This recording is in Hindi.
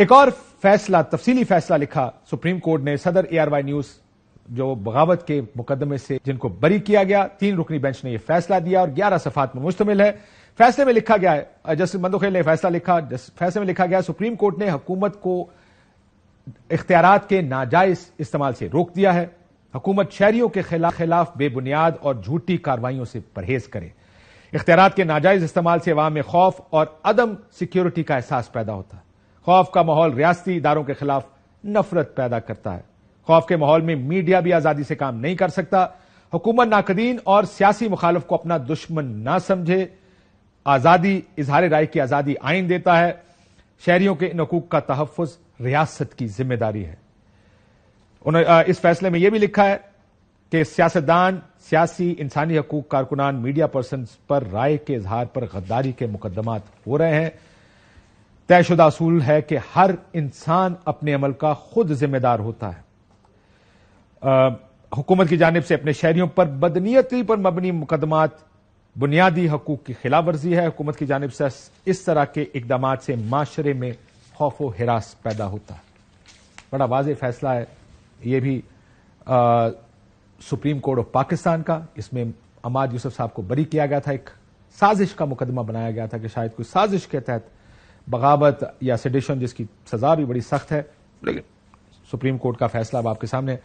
एक और फैसला तफसीली फैसला लिखा सुप्रीम कोर्ट ने सदर वाई न्यूज जो बगावत के मुकदमे से जिनको बरी किया गया तीन रुकनी बेंच ने यह फैसला दिया और ग्यारह सफात में मुश्तमिल है फैसले में लिखा गया है जस्टिस मंदोखेल ने फैसला लिखा फैसले में लिखा गया सुप्रीम कोर्ट ने हुकूमत को इख्तियार के नाजायज इस्तेमाल से रोक दिया है हुकूमत शहरियों के खिलाफ खिलाफ बेबुनियाद और झूठी कार्रवाइयों से परहेज करे इख्तियार के नाजायज इस्तेमाल से अवाम में खौफ और अदम सिक्योरिटी का एहसास पैदा होता है खौफ का माहौल रियासती इदारों के खिलाफ नफरत पैदा करता है खौफ के माहौल में मीडिया भी आजादी से काम नहीं कर सकता हुकूमत नाकदीन और सियासी मुखालफ को अपना दुश्मन ना समझे आजादी इजहार राय की आजादी आइन देता है शहरियों के इन हकूक का तहफ़ रियासत की जिम्मेदारी है उन्होंने इस फैसले में यह भी लिखा है कि सियासतदान सियासी इंसानी हकूक कारकुनान मीडिया पर्सन पर राय के इजहार पर गद्दारी के मुकदमात हो रहे हैं तयशुदा असूल है कि हर इंसान अपने अमल का खुद जिम्मेदार होता है हुकूमत की जानब से अपने शहरियों पर बदनीयती पर मबनी मुकदमात बुनियादी हकूक की खिलाफ वर्जी है हुकूमत की जानब से इस तरह के इकदाम से माशरे में खौफो हरास पैदा होता है बड़ा वाज फैसला है यह भी आ, सुप्रीम कोर्ट ऑफ पाकिस्तान का इसमें अमाद यूसुफ साहब को बरी किया गया था एक साजिश का मुकदमा बनाया गया था कि शायद कोई साजिश के तहत बगावत या सडिशन जिसकी सज़ा भी बड़ी सख्त है लेकिन सुप्रीम कोर्ट का फैसला अब आपके सामने